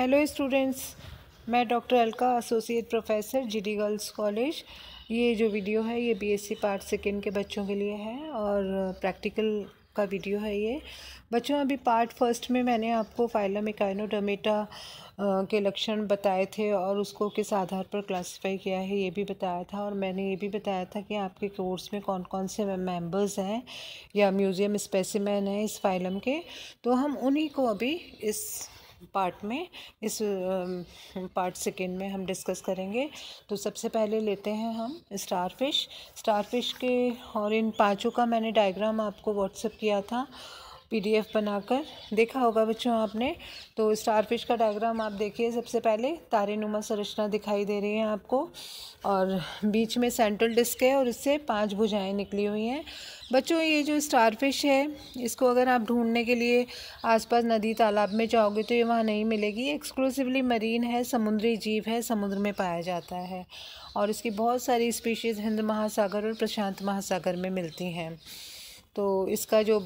hello students मैं doctor Alka associate professor D girls college ये जो वीडियो है ये बीएससी पार्ट सेकेंड के बच्चों के लिए है और प्रैक्टिकल का वीडियो है ये बच्चों अभी पार्ट फर्स्ट में मैंने आपको फाइलम इकाइनोडोमेटा के लक्षण बताए थे और उसको किस आधार पर क्लासिफाई किया है ये भी बताया था और मैंने ये भी बताया था कि आपके कोर्स में कौन कौन से मेंबर्स हैं या म्यूज़ियम स्पेसिमेन हैं इस फाइलम के तो हम उन्हीं को अभी इस पार्ट में इस पार्ट सेकेंड में हम डिस्कस करेंगे तो सबसे पहले लेते हैं हम स्टार फिश स्टार फिश के और इन पांचों का मैंने डायग्राम आपको व्हाट्सएप किया था पीडीएफ बनाकर देखा होगा बच्चों आपने तो स्टारफिश का डायग्राम आप देखिए सबसे पहले तारे नुमा संरचना दिखाई दे रही है आपको और बीच में सेंट्रल डिस्क है और इससे पांच भुजाएं निकली हुई हैं बच्चों ये जो स्टारफिश है इसको अगर आप ढूंढने के लिए आसपास नदी तालाब में जाओगे तो ये वहाँ नहीं मिलेगी एक्सक्लूसिवली मरीन है समुद्री जीव है समुद्र में पाया जाता है और इसकी बहुत सारी स्पीशीज़ हिंद महासागर और प्रशांत महासागर में मिलती हैं तो इसका जो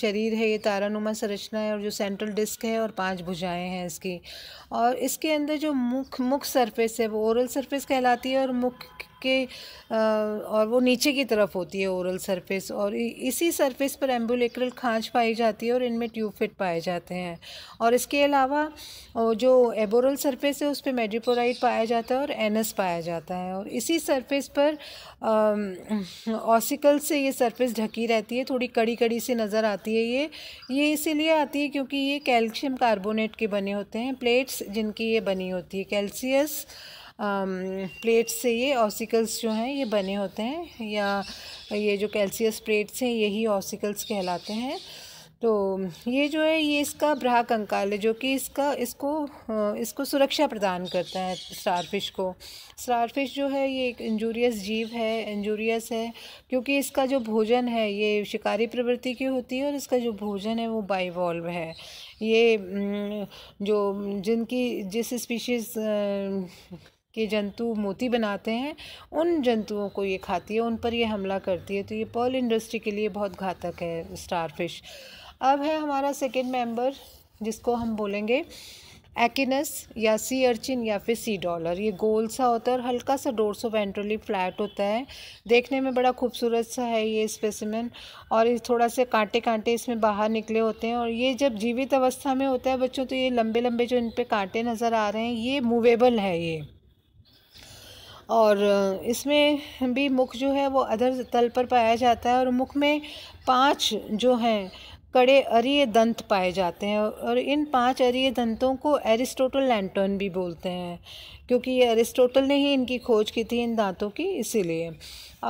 शरीर है ये तारानुमा संरचना है और जो सेंट्रल डिस्क है और पांच भुजाएं हैं इसकी और इसके अंदर जो मुख मुख सरफेस है वो ओरल सरफेस कहलाती है और मुख आपके और वो नीचे की तरफ होती है ओरल सरफेस और इसी सरफेस पर एम्बुलेक्रल खांच पाई जाती है और इनमें ट्यूब फिट पाए जाते हैं और इसके अलावा जो एबोरल सरफेस है उस पर मेडिपोराइट पाया जाता है और एनस पाया जाता है और इसी सरफेस पर ऑसिकल से ये सरफेस ढकी रहती है थोड़ी कड़ी कड़ी सी नज़र आती है ये ये इसीलिए आती है क्योंकि ये कैल्शियम कार्बोनेट के बने होते हैं प्लेट्स जिनकी ये बनी होती है कैल्शियस प्लेट्स से ये ऑसिकल्स जो हैं ये बने होते हैं या ये जो कैल्सियस प्लेट्स हैं यही ऑसिकल्स कहलाते हैं तो ये जो है ये इसका ब्राह कंकाल है जो कि इसका इसको इसको सुरक्षा प्रदान करता है स्टारफिश को स्टारफिश जो है ये एक इंजूरियस जीव है इंजूरियस है क्योंकि इसका जो भोजन है ये शिकारी प्रवृत्ति की होती है और इसका जो भोजन है वो बाईवॉल्व है ये जो जिनकी जिस स्पीशीज़ के जंतु मोती बनाते हैं उन जंतुओं को ये खाती है उन पर ये हमला करती है तो ये पर्ल इंडस्ट्री के लिए बहुत घातक है स्टारफिश अब है हमारा सेकेंड मेंबर जिसको हम बोलेंगे एकिनस या सी अर्चिन या फिर सी डॉलर ये गोल सा होता है और हल्का सा डोरसो वेंट्रली फ्लैट होता है देखने में बड़ा खूबसूरत सा है ये स्पेसिमन और ये थोड़ा से कांटे कांटे इसमें बाहर निकले होते हैं और ये जब जीवित अवस्था में होता है बच्चों तो ये लंबे लंबे जो इन पर कांटे नज़र आ रहे हैं ये मूवेबल है ये और इसमें भी मुख जो है वो अधर तल पर पाया जाता है और मुख में पांच जो हैं कड़े अरिय दंत पाए जाते हैं और इन पांच अरिय दंतों को एरिस्टोटल लैंटर्न भी बोलते हैं क्योंकि ये एरिस्टोटल ने ही इनकी खोज की थी इन दांतों की इसीलिए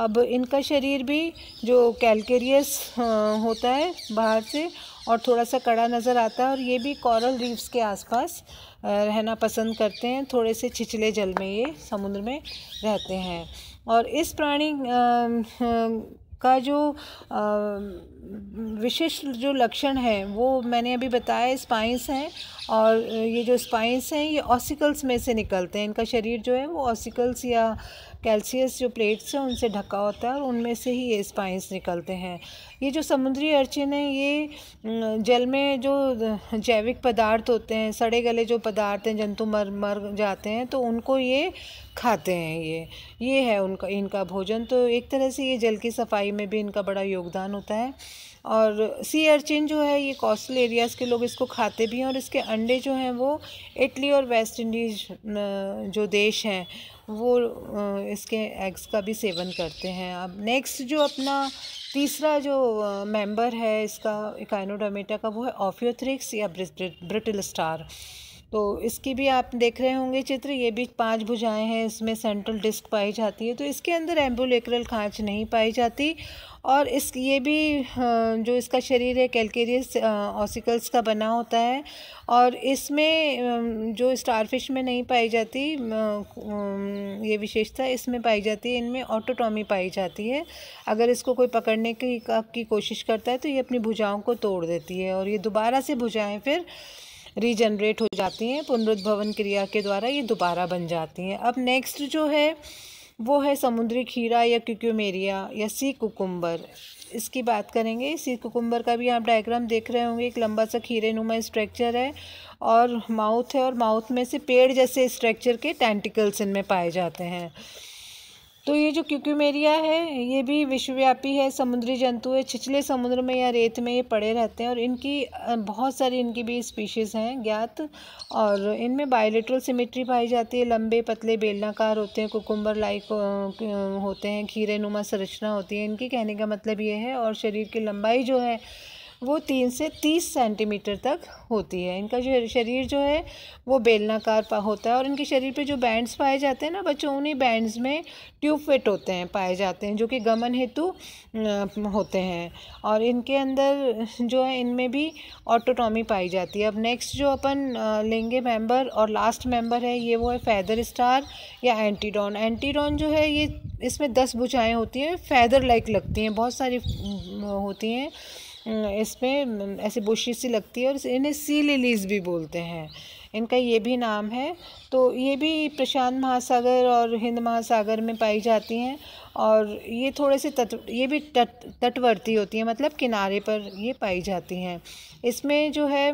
अब इनका शरीर भी जो कैलकेरियस होता है बाहर से और थोड़ा सा कड़ा नज़र आता है और ये भी कॉरल रीफ्स के आसपास रहना पसंद करते हैं थोड़े से छिछले जल में ये समुद्र में रहते हैं और इस प्राणी का जो विशिष्ट जो लक्षण है वो मैंने अभी बताया स्पाइंस हैं और ये जो स्पाइंस हैं ये ऑसिकल्स में से निकलते हैं इनका शरीर जो है वो ऑसिकल्स या कैल्शियस जो प्लेट्स हैं उनसे ढका होता है और उनमें से ही ये स्पाइंस निकलते हैं ये जो समुद्री अर्चिन है ये जल में जो जैविक पदार्थ होते हैं सड़े गले जो पदार्थ हैं जंतु मर मर जाते हैं तो उनको ये खाते हैं ये ये है उनका इनका भोजन तो एक तरह से ये जल की सफाई में भी इनका बड़ा योगदान होता है और सी अर्चिन जो है ये कोस्टल एरियाज़ के लोग इसको खाते भी हैं और इसके अंडे जो हैं वो इटली और वेस्ट इंडीज जो देश हैं वो इसके एग्स का भी सेवन करते हैं अब नेक्स्ट जो अपना तीसरा जो मेंबर है इसका इकाइनोडामेटा का वो है ऑफियोथ्रिक्स या ब्रिटिल स्टार तो इसकी भी आप देख रहे होंगे चित्र ये भी पांच भुजाएं हैं इसमें सेंट्रल डिस्क पाई जाती है तो इसके अंदर एम्बुलेक्रल खाँच नहीं पाई जाती और इस ये भी जो इसका शरीर है कैलकेरियस ऑसिकल्स का बना होता है और इसमें जो स्टारफिश में नहीं पाई जाती ये विशेषता इसमें पाई जाती है इनमें ऑटोटॉमी पाई जाती है अगर इसको कोई पकड़ने की, की कोशिश करता है तो ये अपनी भुजाओं को तोड़ देती है और ये दोबारा से भुजाएँ फिर रीजनरेट हो जाती हैं पुनरुद्भवन क्रिया के द्वारा ये दोबारा बन जाती हैं अब नेक्स्ट जो है वो है समुद्री खीरा या क्यूक्यूमेरिया या सी कुकुम्बर इसकी बात करेंगे सी कुकुम्बर का भी आप डायग्राम देख रहे होंगे एक लंबा सा खीरे नुमा स्ट्रक्चर है और माउथ है और माउथ में से पेड़ जैसे स्ट्रक्चर के टेंटिकल्स इनमें पाए जाते हैं तो ये जो क्यूक्यूमेरिया है ये भी विश्वव्यापी है समुद्री जंतु है छिछले समुद्र में या रेत में ये पड़े रहते हैं और इनकी बहुत सारी इनकी भी स्पीशीज़ हैं ज्ञात और इनमें बायोलेट्रल सिमेट्री पाई जाती है लंबे पतले बेलनाकार होते हैं कुकुम्बर लाइक होते हैं खीरे नुमा संरचना होती है इनके कहने का मतलब ये है और शरीर की लंबाई जो है वो तीन से तीस सेंटीमीटर तक होती है इनका जो शरीर जो है वो बेलनाकार होता है और इनके शरीर पे जो बैंड्स पाए जाते हैं ना बच्चों उन्हीं बैंड्स में ट्यूब फिट होते हैं पाए जाते हैं जो कि गमन हेतु होते हैं और इनके अंदर जो है इनमें भी ऑटोटॉमी पाई जाती है अब नेक्स्ट जो अपन लेंगे मेंबर और लास्ट मेंबर है ये वो है फैदर स्टार या एंटीडॉन एंटीडॉन जो है ये इसमें दस बुझाएँ होती हैं फैदर लाइक लगती हैं बहुत सारी होती हैं इसमें ऐसी बुशी सी लगती है और इन्हें सी लिलीज भी बोलते हैं इनका ये भी नाम है तो ये भी प्रशांत महासागर और हिंद महासागर में पाई जाती हैं और ये थोड़े से तट ये भी तट तटवर्ती होती हैं मतलब किनारे पर ये पाई जाती हैं इसमें जो है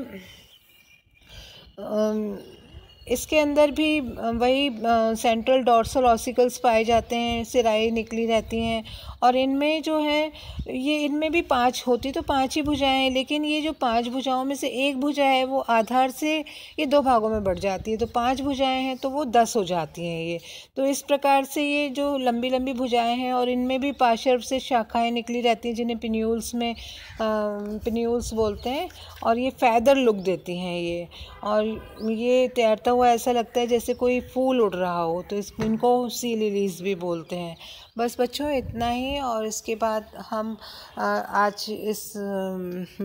इसके अंदर भी वही सेंट्रल डॉर्सल ऑसिकल्स पाए जाते हैं सिराएँ निकली रहती हैं और इनमें जो है ये इनमें भी पांच होती तो पांच ही भुजाएं हैं लेकिन ये जो पांच भुजाओं में से एक भुजा है वो आधार से ये दो भागों में बढ़ जाती है तो पांच भुजाएं हैं तो वो दस हो जाती हैं ये तो इस प्रकार से ये जो लंबी लंबी भुजाएँ हैं और इनमें भी पाशर्व से शाखाएँ निकली रहती हैं जिन्हें पिन्यूल्स में पिन्यूल्स बोलते हैं और ये फैदर लुक देती हैं ये और ये तैरता हुआ ऐसा लगता है जैसे कोई फूल उड़ रहा हो तो इस इनको सी लिलीज भी बोलते हैं बस बच्चों इतना ही और इसके बाद हम आज इस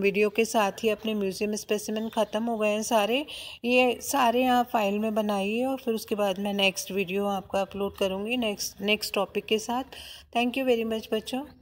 वीडियो के साथ ही अपने म्यूज़ियम स्पेसिमेंट ख़त्म हो गए हैं सारे ये सारे यहाँ फाइल में बनाइए और फिर उसके बाद मैं नेक्स्ट वीडियो आपका अपलोड करूँगी नेक्स्ट नेक्स्ट टॉपिक के साथ थैंक यू वेरी मच बच्चों